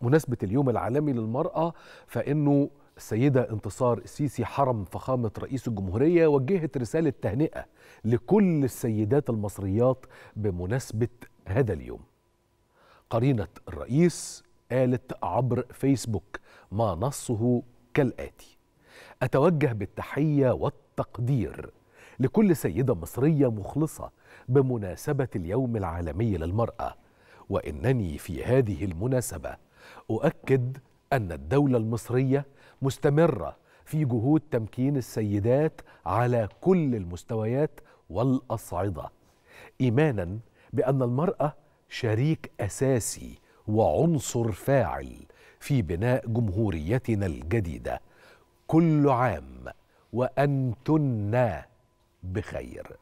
بمناسبة اليوم العالمي للمرأة فإنه السيدة انتصار السيسي حرم فخامة رئيس الجمهورية وجهت رسالة تهنئة لكل السيدات المصريات بمناسبة هذا اليوم قرينة الرئيس قالت عبر فيسبوك ما نصه كالآتي أتوجه بالتحية والتقدير لكل سيدة مصرية مخلصة بمناسبة اليوم العالمي للمرأة وانني في هذه المناسبه اؤكد ان الدوله المصريه مستمره في جهود تمكين السيدات على كل المستويات والاصعده ايمانا بان المراه شريك اساسي وعنصر فاعل في بناء جمهوريتنا الجديده كل عام وانتن بخير